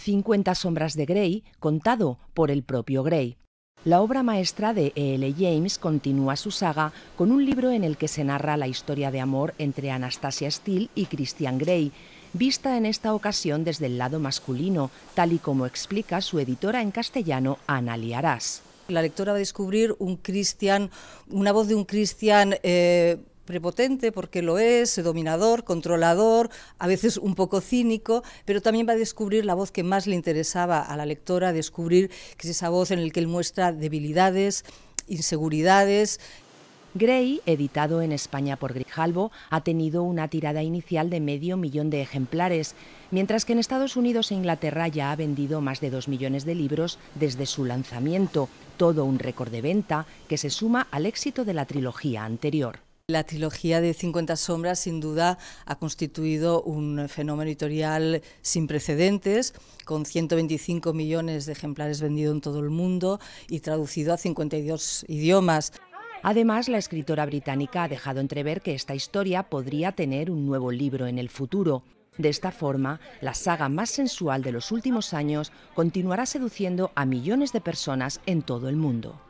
50 sombras de Grey, contado por el propio Grey. La obra maestra de E.L. James continúa su saga con un libro en el que se narra la historia de amor entre Anastasia Steele y Christian Grey, vista en esta ocasión desde el lado masculino, tal y como explica su editora en castellano, Ana Liarás la lectora va a descubrir un Cristian, una voz de un Cristian eh, prepotente, porque lo es, dominador, controlador, a veces un poco cínico, pero también va a descubrir la voz que más le interesaba a la lectora, descubrir que es esa voz en la que él muestra debilidades, inseguridades. Grey, editado en España por Grijalbo, ha tenido una tirada inicial de medio millón de ejemplares, mientras que en Estados Unidos e Inglaterra ya ha vendido más de dos millones de libros desde su lanzamiento, todo un récord de venta que se suma al éxito de la trilogía anterior. La trilogía de 50 sombras sin duda ha constituido un fenómeno editorial sin precedentes, con 125 millones de ejemplares vendidos en todo el mundo y traducido a 52 idiomas. Además, la escritora británica ha dejado entrever que esta historia podría tener un nuevo libro en el futuro. De esta forma, la saga más sensual de los últimos años continuará seduciendo a millones de personas en todo el mundo.